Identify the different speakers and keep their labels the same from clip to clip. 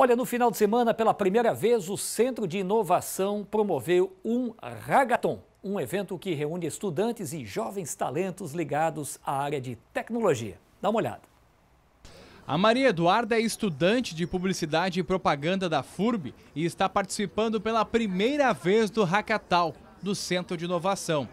Speaker 1: Olha, no final de semana, pela primeira vez, o Centro de Inovação promoveu um Ragaton, um evento que reúne estudantes e jovens talentos ligados à área de tecnologia. Dá uma olhada. A Maria Eduarda é estudante de publicidade e propaganda da FURB e está participando pela primeira vez do Hackathon, do Centro de Inovação.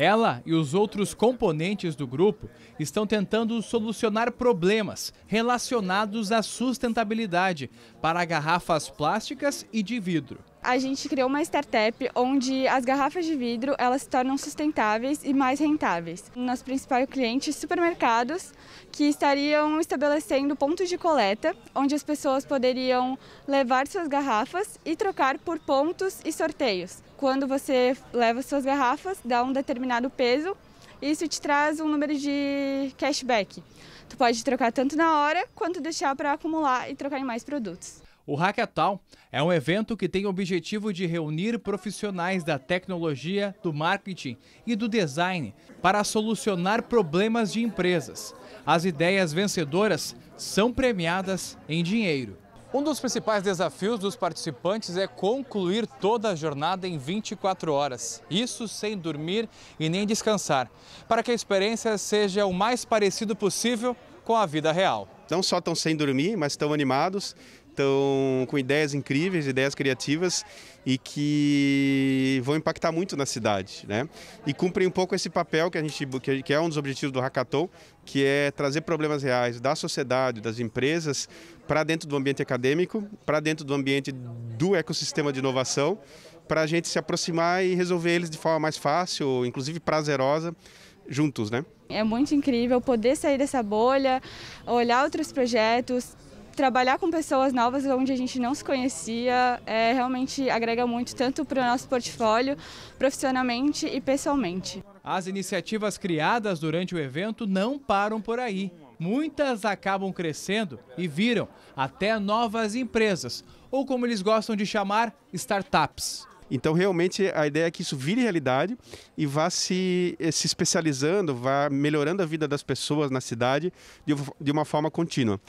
Speaker 1: Ela e os outros componentes do grupo estão tentando solucionar problemas relacionados à sustentabilidade para garrafas plásticas e de vidro
Speaker 2: a gente criou uma startup onde as garrafas de vidro elas se tornam sustentáveis e mais rentáveis. Nosso principal cliente supermercados que estariam estabelecendo pontos de coleta onde as pessoas poderiam levar suas garrafas e trocar por pontos e sorteios. Quando você leva suas garrafas, dá um determinado peso, isso te traz um número de cashback. Tu pode trocar tanto na hora quanto deixar para acumular e trocar em mais produtos.
Speaker 1: O Hackathon é um evento que tem o objetivo de reunir profissionais da tecnologia, do marketing e do design para solucionar problemas de empresas. As ideias vencedoras são premiadas em dinheiro. Um dos principais desafios dos participantes é concluir toda a jornada em 24 horas, isso sem dormir e nem descansar. Para que a experiência seja o mais
Speaker 3: parecido possível com a vida real. Não só estão sem dormir, mas estão animados, estão com ideias incríveis, ideias criativas e que vão impactar muito na cidade, né? E cumprem um pouco esse papel que a gente que é um dos objetivos do Hackathon, que é trazer problemas reais da sociedade, das empresas para dentro do ambiente acadêmico, para dentro do ambiente do ecossistema de inovação, para a gente se aproximar e resolver eles de forma mais fácil, inclusive prazerosa, juntos, né?
Speaker 2: É muito incrível poder sair dessa bolha, olhar outros projetos, trabalhar com pessoas novas onde a gente não se conhecia é, realmente agrega muito, tanto para o nosso portfólio, profissionalmente e pessoalmente.
Speaker 1: As iniciativas criadas durante o evento não param por aí. Muitas acabam crescendo e viram até novas
Speaker 3: empresas, ou como eles gostam de chamar, startups. Então, realmente, a ideia é que isso vire realidade e vá se, eh, se especializando, vá melhorando a vida das pessoas na cidade de, de uma forma contínua.